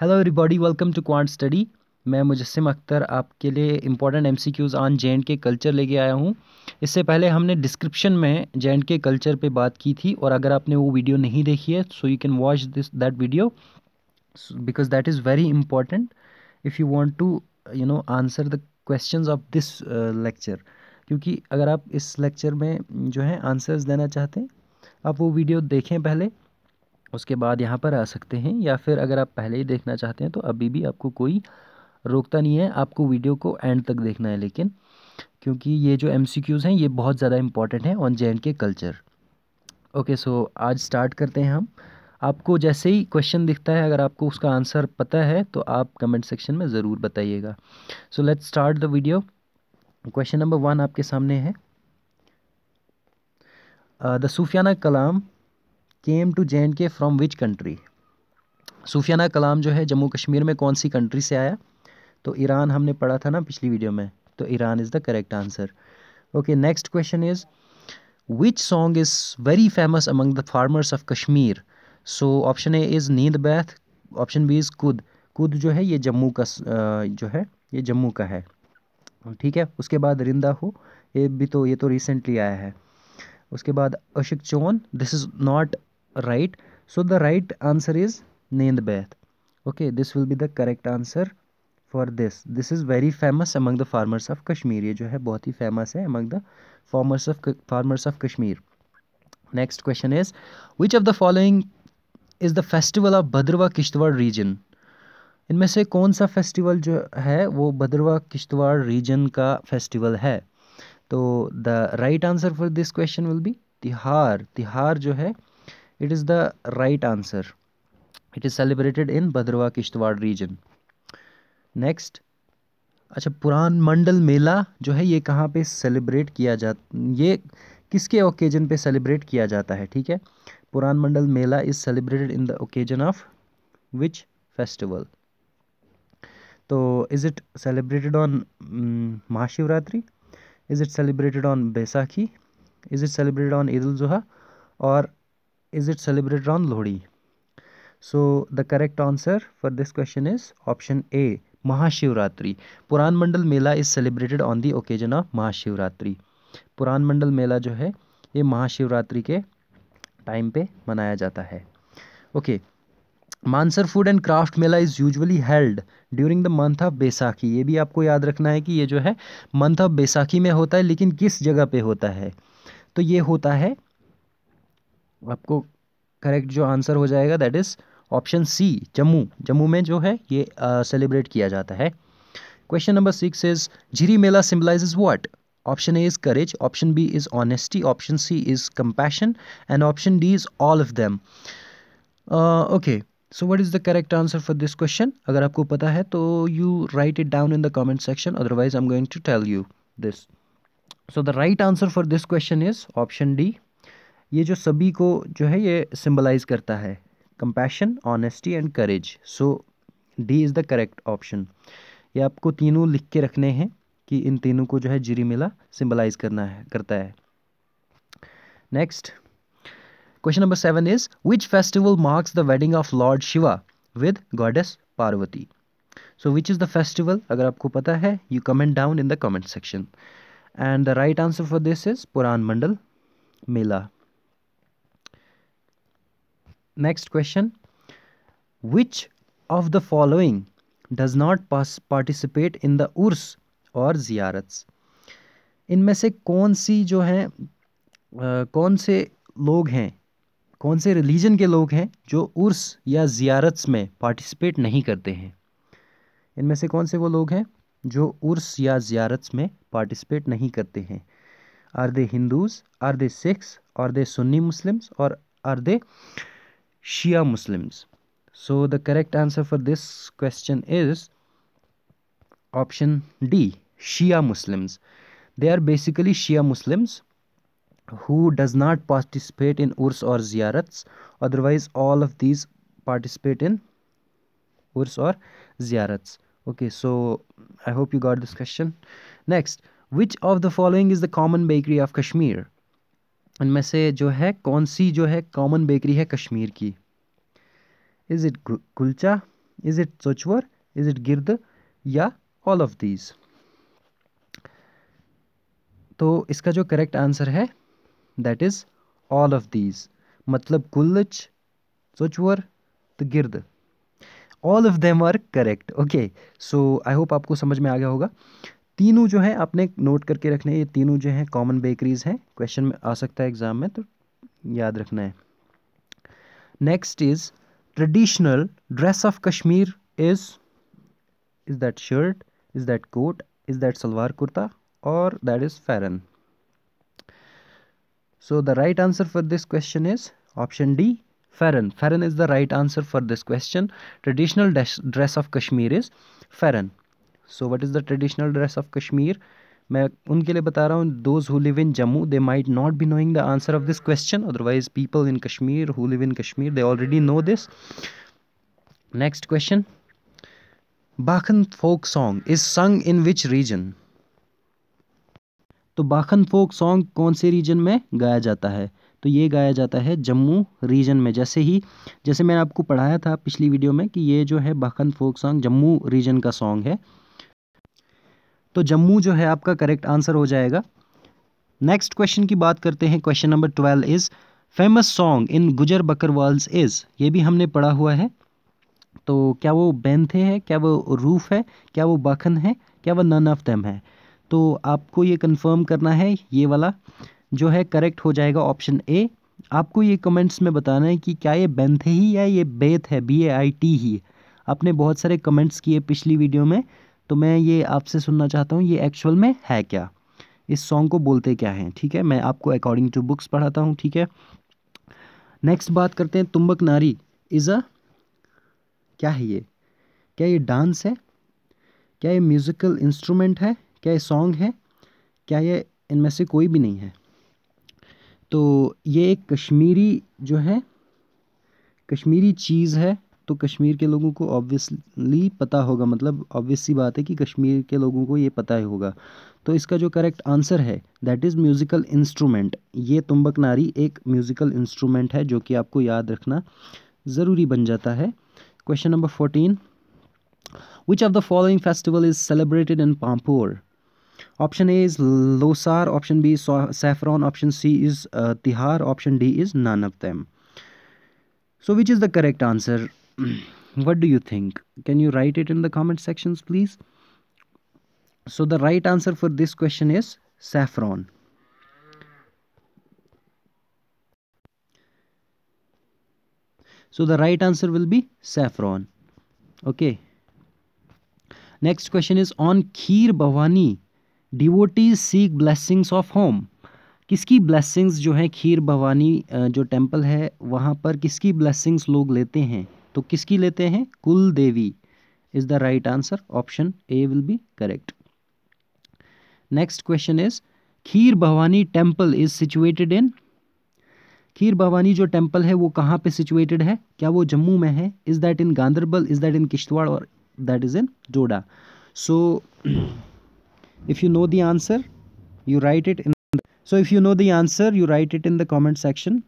Hello everybody welcome to quant study मैं मुजस्म अख्तर आपके लिए important M C Qs on J and K culture लेके आया हूँ इससे पहले हमने डिस्क्रिप्शन में जे एंड के कल्चर पे बात की थी और अगर आपने वो वीडियो नहीं देखी है so you can watch this that video because that is very important if you want to you know answer the question of this lecture क्योंकि अगर आप इस लेक्चर में जो है आंसर्स देना चाहते हैं आप वो वीडियो देखें पहले उसके बाद यहाँ पर आ सकते हैं या फिर अगर आप पहले ही देखना चाहते हैं तो अभी भी आपको कोई रोकता नहीं है आपको वीडियो को एंड तक देखना है लेकिन क्योंकि ये जो एम हैं ये बहुत ज़्यादा इंपॉर्टेंट हैं on J and K culture okay so आज स्टार्ट करते हैं हम आपको जैसे ही क्वेश्चन दिखता है अगर आपको उसका आंसर पता है तो आप कमेंट सेक्शन में ज़रूर बताइएगा so let's start the video question number one आपके सामने है the Sufiana Kalam came to J and K from which country Sufiana Kalam जो है जम्मू कश्मीर में कौन सी कंट्री से आया तो ईरान हमने पढ़ा था ना पिछली वीडियो में तो Iran is the correct answer okay next question is which song is very famous among the farmers of Kashmir so option A is Neend Baith option B is कुद कुद जो है ये जम्मू का जो है ये जम्मू का है ठीक है उसके बाद रिंदा हो ये भी तो ये तो रिसेंटली आया है उसके बाद अशिक चौन this is not right so the right answer is Nendbath okay this will be the correct answer for this this is very famous among the farmers of Kashmir ye jo hai bahut hi famous hai among the farmers of farmers of Kashmir next question is which of the following is the festival of Bhadrava Kishtwar region इनमें se kaun sa festival jo hai wo Bhadarwah kishtwar region ka festival hai to the right answer for this question will be tihar tihar jo hai it is the right answer it is celebrated in Bhadarwah Kishtwar region next अच्छा पुरान मंडल मेला जो है ये कहाँ पे celebrate किया जा ये किसके ओकेजन पे सेलिब्रेट किया जाता है ठीक है Puran Mandal mela is celebrated in the occasion of which festival तो is it celebrated on Mahashivratri is it celebrated on Baisakhi is it celebrated on Eid ul Zuha और is it celebrated on Lohri? So the correct answer for this question is option A. Mahashivratri. Puran Mandal Mela is celebrated on the occasion of Mahashivratri. पुराण मंडल मेला जो है ये महाशिवरात्रि के time पे मनाया जाता है okay okay. Mansar food and craft mela is usually held during the month of Baisakhi ये भी आपको याद रखना है कि ये जो है मंथ ऑफ बैसाखी में होता है लेकिन किस जगह पे होता है तो ये होता है आपको करेक्ट जो आंसर हो जाएगा that is option C Jammu Jammu में जो है ये सेलिब्रेट uh, किया जाता है question number six is Jhiri mela symbolize what option A is courage option B is honesty option C is compassion and option D is all of them okay so what is the correct answer for this question अगर आपको पता है तो you write it down in the comment section otherwise I am going to tell you this so the right answer for this question is option D ये जो सभी को जो है ये सिम्बलाइज़ करता है compassion honesty and courage so D is the correct option ये आपको तीनों लिख के रखने हैं कि इन तीनों को जो है जिरी मिला सिम्बलाइज करना है करता है next question number seven is which festival marks the wedding of lord Shiva with goddess Parvati so which is the festival अगर आपको पता है you comment down in the comment section and the right answer for this is Puran Mandal mela next question which of the following does not participate in the Urs और ज़ियारत्स इनमें से कौन सी जो हैं कौन से लोग हैं कौन से रिलीजन के लोग हैं जो उर्स या ज़ियारत्स में पार्टिसिपेट नहीं करते हैं इनमें से कौन से वो लोग हैं जो उर्स या ज़ियारत्स में पार्टिसिपेट नहीं करते हैं are they Hindus are they Sikhs are they Sunni Muslims और are they Shia Muslims. So the correct answer for this question is option D Shia Muslims. They are basically Shia Muslims who does not participate in urs or ziyarats otherwise all of these participate in urs or ziyarats okay so i hope you got this question next which of the following is the common bakery of kashmir उनमें से जो है कौन सी जो है common bakery है कश्मीर की is it kulcha is it chochwor is it girda या ऑल ऑफ दीज तो इसका जो करेक्ट आंसर है that is all of these मतलब कुलच चोचवर तो girda all of them are correct okay so I hope आपको समझ में आ गया होगा तीनों जो है आपने नोट करके रखने ये तीनों जो है कॉमन बेकरीज हैं क्वेश्चन में आ सकता है एग्जाम में तो याद रखना है next is traditional dress of Kashmir is is that shirt is that coat is that salwar kurta और that is pheran so the right answer for this question is option D pheran pheran is the right answer for this question traditional dress of Kashmir is pheran so what is the traditional dress of Kashmir मैं उनके लिए बता रहा हूँ those who live in Jammu they might not be knowing the answer of this question otherwise people in Kashmir who live in Kashmir they already know this next question Bakhan folk song is sung in which region तो बाखन folk song कौन से reason में गाया जाता है तो ये गाया जाता है जम्मू रीजन में जैसे ही जैसे मैंने आपको पढ़ाया था पिछली वीडियो में कि ये जो है Bakhan folk song Jammu region का सॉन्ग है तो जम्मू जो है आपका करेक्ट आंसर हो जाएगा नेक्स्ट क्वेश्चन की बात करते हैं question number twelve is famous song in Gujjar Bakarwals is ये भी हमने पढ़ा हुआ है तो क्या वो बैंथे है क्या वो रूफ है क्या वो बाखन है क्या वो नन ऑफ दम है तो आपको ये कन्फर्म करना है ये वाला जो है करेक्ट हो जाएगा ऑप्शन ए आपको ये कमेंट्स में बताना है कि क्या ये बेंथे ही या ये बेथ है बी ए आई टी ही आपने बहुत सारे कमेंट्स किए पिछली वीडियो में तो मैं ये आपसे सुनना चाहता हूँ ये एक्चुअल में है क्या इस सॉन्ग को बोलते क्या हैं ठीक है मैं आपको अकॉर्डिंग टू बुक्स पढ़ाता हूँ ठीक है नेक्स्ट बात करते हैं तुम्बक नारी इज़ अ क्या है ये क्या ये डांस है क्या ये म्यूज़िकल इंस्ट्रूमेंट है क्या ये सॉन्ग है क्या ये इनमें से कोई भी नहीं है तो ये एक कश्मीरी जो है कश्मीरी चीज़ है तो कश्मीर के लोगों को ऑब्वियसली पता होगा मतलब ऑब्वियस सी बात है कि कश्मीर के लोगों को ये पता ही होगा तो इसका जो करेक्ट आंसर है दैट इज़ म्यूज़िकल इंस्ट्रूमेंट ये तुम्बक नारी एक म्यूज़िकल इंस्ट्रूमेंट है जो कि आपको याद रखना ज़रूरी बन जाता है question number fourteen which of the following festival is celebrated in Pampore option A is Losar option B saffron option C is Tihar option D is Nanaktam so which is the correct answer what do you think can you write it in the comment sections please so the right answer for this question is saffron so the right answer will be saffron okay next question is on kheer bhavani devotees seek blessings of home किसकी blessings जो है खीर भवानी जो temple है वहाँ पर किसकी blessings लोग लेते हैं तो किसकी लेते हैं Kul Devi is the right answer option A will be correct next question is Kheer Bhawani temple is situated in Kheer Bhawani जो टेम्पल है वो कहाँ पे सिचुएटेड है क्या वो जम्मू में है is that in Ganderbal is that in Kishtwar और that is in Doda so if you know the answer you write it in so if you know the answer you write it in the comment section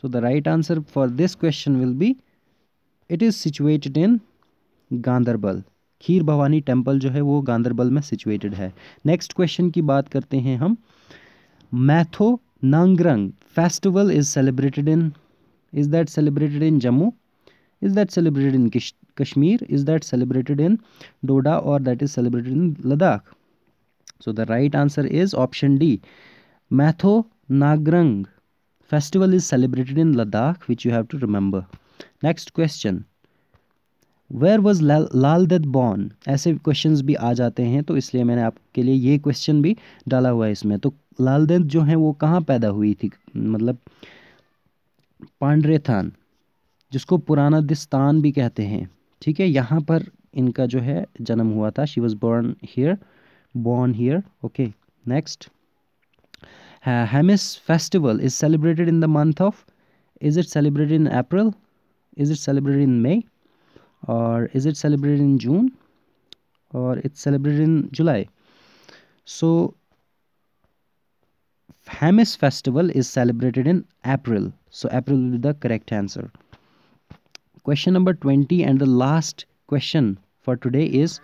So the right answer for this question will be it is situated in Ganderbal Kheer Bhawani temple जो है वो गांधरबल में situated है next question की बात करते हैं हम Matho Nagrang festival is celebrated in is that celebrated in Jammu is that celebrated in Kashmir is that celebrated in Doda और that is celebrated in Ladakh so the right answer is option D Matho Nagrang festival is celebrated in Ladakh, which you have to remember. Next question. Where was Lal Ded born ऐसे question भी आ जाते हैं तो इसलिए मैंने आपके लिए ये क्वेश्चन भी डाला हुआ है इसमें तो लाल दत्त जो है वो कहाँ पैदा हुई थी मतलब पांडरेथान जिसको पुराना दिस्तान भी कहते हैं ठीक है यहाँ पर इनका जो है जन्म हुआ था she was born here born here okay next uh, festival is celebrated in the month of is it celebrated in April is it celebrated in May or is it celebrated in June or it's celebrated in July so Hamas festival is celebrated in April so April will be the correct answer question number 20 and the last question for today is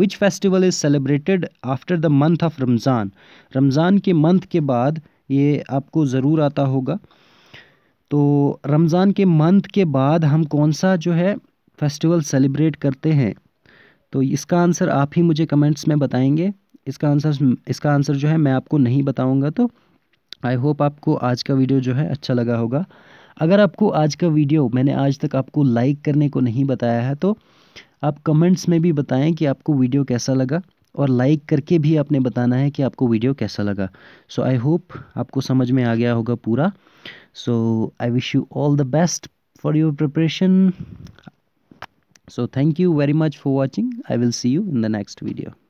which festival is celebrated after the month of Ramzan Ramzan के month के बाद ये आपको ज़रूर आता होगा तो रमज़ान के मंथ के बाद हम कौन सा जो है फेस्टिवल सेलिब्रेट करते हैं तो इसका आंसर आप ही मुझे कमेंट्स में बताएंगे इसका आंसर इसका आंसर जो है मैं आपको नहीं बताऊंगा तो आई होप आपको आज का वीडियो जो है अच्छा लगा होगा अगर आपको आज का वीडियो मैंने आज तक आपको लाइक करने को नहीं बताया है तो आप कमेंट्स में भी बताएं कि आपको वीडियो कैसा लगा और लाइक करके भी आपने बताना है कि आपको वीडियो कैसा लगा सो आई होप आपको समझ में आ गया होगा पूरा so I wish you all the best for your preparation so thank you very much for watching I will see you in the next video